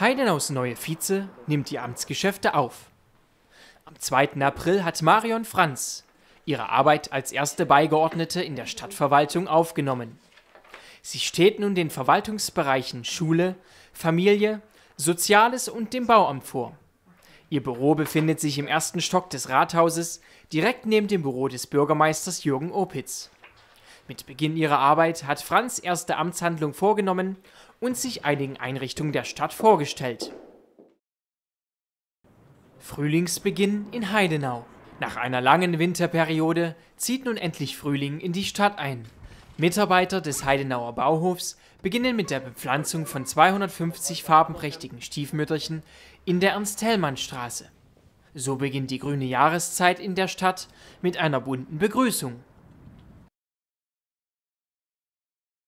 Heidenaus neue Vize nimmt die Amtsgeschäfte auf. Am 2. April hat Marion Franz ihre Arbeit als erste Beigeordnete in der Stadtverwaltung aufgenommen. Sie steht nun den Verwaltungsbereichen Schule, Familie, Soziales und dem Bauamt vor. Ihr Büro befindet sich im ersten Stock des Rathauses, direkt neben dem Büro des Bürgermeisters Jürgen Opitz. Mit Beginn ihrer Arbeit hat Franz erste Amtshandlung vorgenommen und sich einigen Einrichtungen der Stadt vorgestellt. Frühlingsbeginn in Heidenau. Nach einer langen Winterperiode zieht nun endlich Frühling in die Stadt ein. Mitarbeiter des Heidenauer Bauhofs beginnen mit der Bepflanzung von 250 farbenprächtigen Stiefmütterchen in der Ernst-Hellmann-Straße. So beginnt die grüne Jahreszeit in der Stadt mit einer bunten Begrüßung.